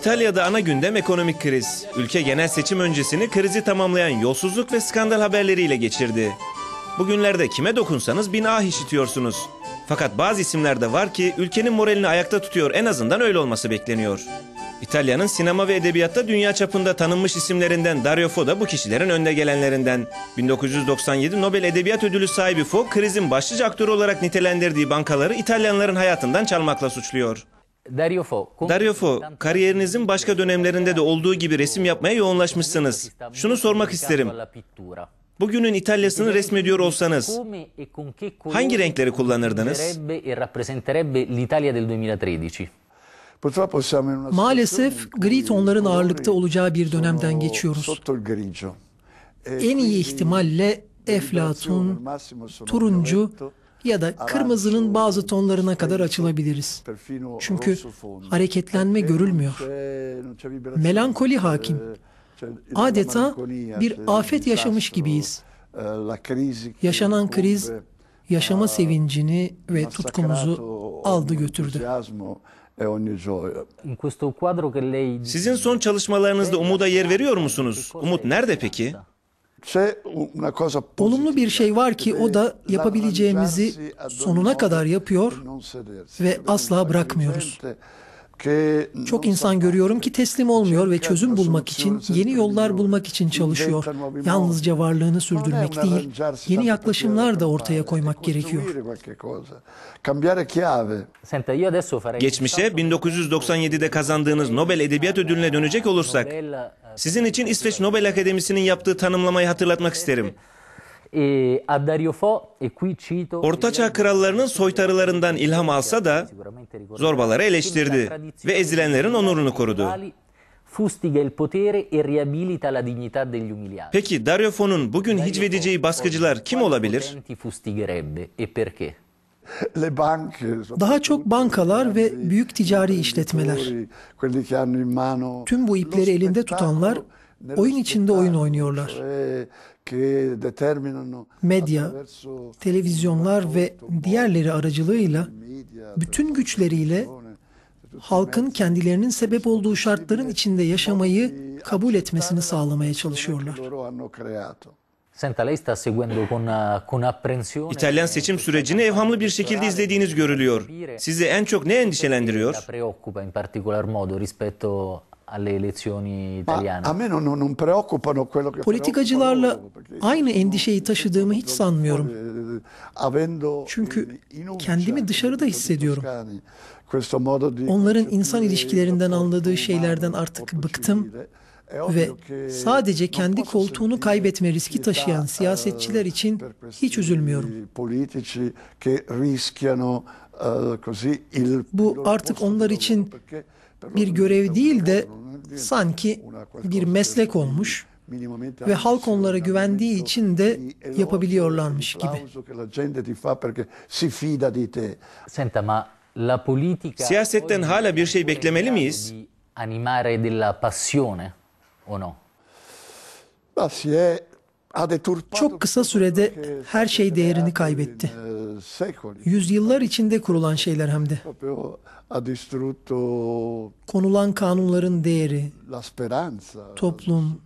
İtalya'da ana gündem ekonomik kriz. Ülke genel seçim öncesini krizi tamamlayan yolsuzluk ve skandal haberleriyle geçirdi. Bugünlerde kime dokunsanız bin ah işitiyorsunuz. Fakat bazı isimler de var ki ülkenin moralini ayakta tutuyor en azından öyle olması bekleniyor. İtalya'nın sinema ve edebiyatta dünya çapında tanınmış isimlerinden Dario Fo da bu kişilerin önde gelenlerinden. 1997 Nobel Edebiyat Ödülü sahibi Fo, krizin başlıca aktörü olarak nitelendirdiği bankaları İtalyanların hayatından çalmakla suçluyor. Daryofo, kariyerinizin başka dönemlerinde de olduğu gibi resim yapmaya yoğunlaşmışsınız. Şunu sormak isterim. Bugünün İtalya'sını resmediyor olsanız hangi renkleri kullanırdınız? Maalesef gri tonların ağırlıkta olacağı bir dönemden geçiyoruz. E en iyi ihtimalle eflatun, turuncu ya da kırmızının bazı tonlarına kadar açılabiliriz. Çünkü hareketlenme e, görülmüyor. E, Melankoli hakim. E, Adeta bir afet yaşamış gibiyiz. Yaşanan kriz yaşama sevincini ve tutkumuzu aldı götürdü. Sizin son çalışmalarınızda umuda yer veriyor musunuz? Umut nerede peki? Şey, Olumlu bir şey var ki o da yapabileceğimizi sonuna kadar yapıyor ve asla bırakmıyoruz. Çok insan görüyorum ki teslim olmuyor ve çözüm bulmak için, yeni yollar bulmak için çalışıyor. Yalnızca varlığını sürdürmek değil, yeni yaklaşımlar da ortaya koymak gerekiyor. Geçmişe 1997'de kazandığınız Nobel Edebiyat Ödülü'ne dönecek olursak, eh, sizin için İsveç Nobel Akademisi'nin yaptığı tanımlamayı hatırlatmak isterim. E, e Ortaçağ krallarının soytarılarından ilham alsa da zorbaları eleştirdi ve ezilenlerin onurunu korudu. E Peki Dariofo'nun bugün hicvedeceği baskıcılar kim olabilir? Daha çok bankalar ve büyük ticari işletmeler. Tüm bu ipleri elinde tutanlar oyun içinde oyun oynuyorlar. Şey, Medya, televizyonlar ve diğerleri aracılığıyla bütün güçleriyle halkın kendilerinin sebep olduğu şartların e içinde yaşamayı kabul etmesini sağlamaya çalışıyorlar. Eh, İtalyan seçim sürecini evhamlı bir şekilde izlediğiniz görülüyor. Sizi en çok ne endişelendiriyor? alle elezioni italiane. a me non, non preoccupano quello che Politikacılarla aynı endişeyi taşıdığımı hiç sanmıyorum. Eh, Çünkü kendimi dışarıda hissediyorum. Onların insan e ilişkilerinden anladığı şeylerden artık bıktım ve sadece kendi koltuğunu kaybetme riski taşıyan eh, siyasetçiler için hiç üzülmüyorum. Bu artık onlar için bir görev değil de sanki bir meslek olmuş ve halk onlara güvendiği için de e yapabiliyorlarmış gibi. Siyasetten hala bir şey beklemeli miyiz? Animare della passione o no? Çok kısa sürede her şey değerini kaybetti. Eh, Yüzyıllar içinde kurulan şeyler hem de. Konulan kanunların değeri, toplum,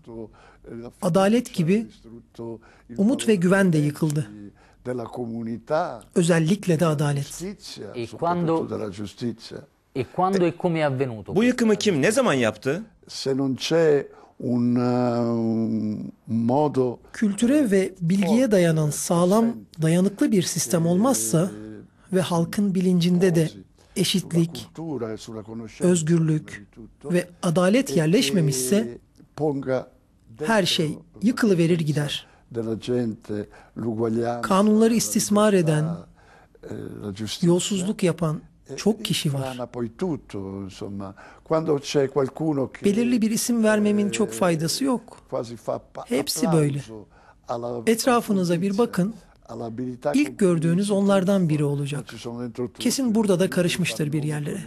adalet gibi umut ve güven de yıkıldı. Özellikle de adalet. E e e Bu yıkımı kim ne zaman yaptı? Um, Kültüre ve bilgiye dayanan sağlam, dayanıklı bir sistem olmazsa ee, ve halkın bilincinde de eşitlik, e özgürlük ve adalet e yerleşmemişse her şey yıkılıverir gider. Kanunları istismar eden, eh, yolsuzluk yapan, e, çok kişi var. Belirli bir isim vermemin çok eh, faydası yok. Hepsi böyle. Etrafınıza bir bakın. İlk gördüğünüz onlardan biri olacak. Kesin burada da karışmıştır bir yerlere.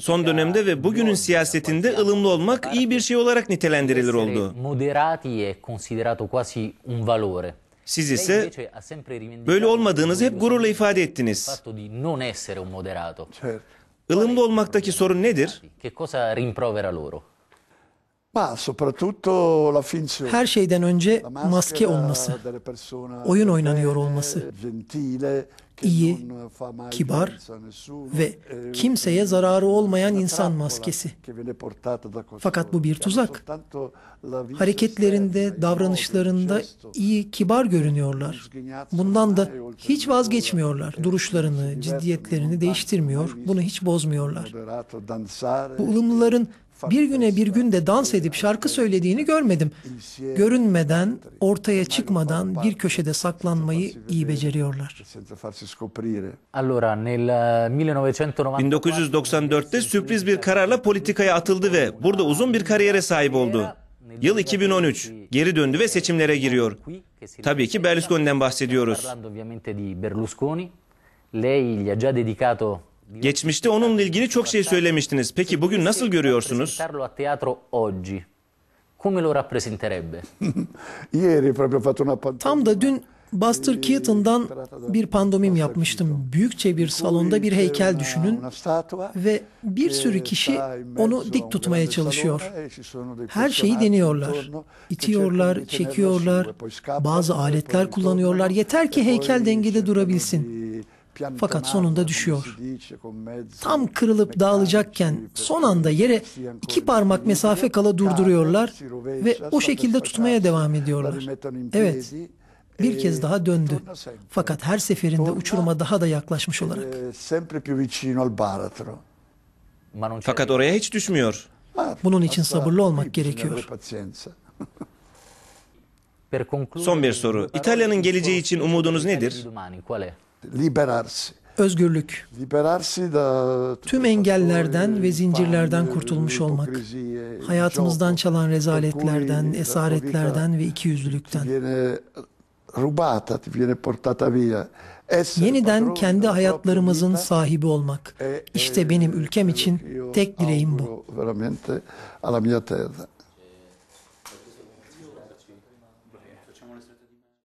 Son dönemde ve bugünün siyasetinde ılımlı olmak iyi bir şey olarak nitelendirilir oldu. Siz ise böyle olmadığınızı hep gururla ifade ettiniz. Ilımlı olmaktaki sorun nedir? Her şeyden önce maske olması, oyun oynanıyor olması, iyi, kibar ve eh, kimseye zararı olmayan insan maskesi. Fakat bu bir tuzak. Hareketlerinde, davranışlarında iyi, kibar görünüyorlar. Bundan da hiç vazgeçmiyorlar. Eh, Duruşlarını, ciddiyetlerini değiştirmiyor, bunu hiç bozmuyorlar. Bu ılımlıların bir güne bir günde dans edip şarkı söylediğini görmedim. Görünmeden, ortaya çıkmadan bir köşede saklanmayı iyi beceriyorlar. 1994'te eh, sürpriz bir kararla politikaya atıldı ve burada uzun bir kariyere sahip oldu. Yıl 2013. Geri döndü ve seçimlere giriyor. Tabii ki Berlusconi'den bahsediyoruz. Lei gli ha già dedicato Geçmişte onunla ilgili çok şey söylemiştiniz. Peki bugün nasıl görüyorsunuz? Tam da dün Buster eh, Keaton'dan bir pandomim yapmıştım. Büyükçe bir salonda bir heykel düşünün ve bir sürü kişi onu dik tutmaya çalışıyor. E Her şeyi deniyorlar. İtiyorlar, çekiyorlar, bazı e aletler kullanıyorlar. Yeter ki e heykel dengede durabilsin. Fakat sonunda düşüyor. Tam kırılıp dağılacakken son anda yere iki parmak mesafe kala durduruyorlar ve o şekilde tutmaya devam ediyorlar. Evet, bir e kez daha döndü. Fakat her seferinde uçuruma daha da yaklaşmış e olarak. Fakat oraya hiç düşmüyor. Ah, Bunun için ah, ah, sabırlı olmak gerekiyor. Son bir soru. İtalya'nın geleceği için umudunuz nedir? liberarsi. Özgürlük. Tüm engellerden ve zincirlerden kurtulmuş olmak. Hayatımızdan çalan rezaletlerden, esaretlerden ve ikiyüzlülükten. Yeniden kendi hayatlarımızın sahibi olmak. İşte eh, benim ülkem eh, için tek dileğim bu.